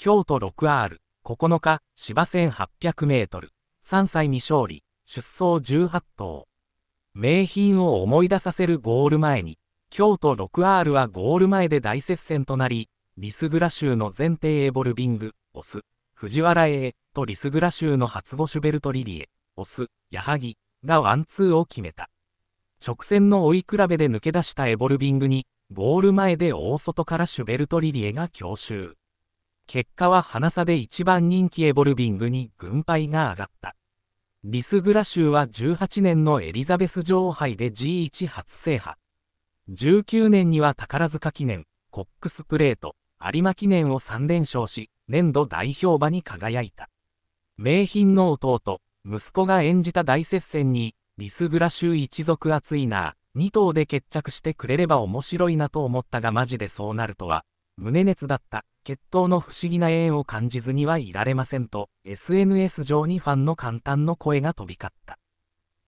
京都 6R、9日、芝1800メートル、3歳未勝利、出走18頭。名品を思い出させるゴール前に、京都 6R はゴール前で大接戦となり、リスグラ州の前提エボルビング、オス、藤原 A とリスグラ州の初ボシュベルトリリエ、オス、矢作がワンツーを決めた。直線の追い比べで抜け出したエボルビングに、ゴール前で大外からシュベルトリリエが強襲。結果は花差で一番人気エボルビングに軍配が上がった。リスグラ州は18年のエリザベス女王杯で G1 初制覇。19年には宝塚記念、コックスプレート、有馬記念を3連勝し、年度代表馬に輝いた。名品の弟、息子が演じた大接戦に、リスグラ州一族熱いな、2頭で決着してくれれば面白いなと思ったがマジでそうなるとは、胸熱だった、血統の不思議な縁を感じずにはいられませんと、SNS 上にファンの簡単の声が飛び交った。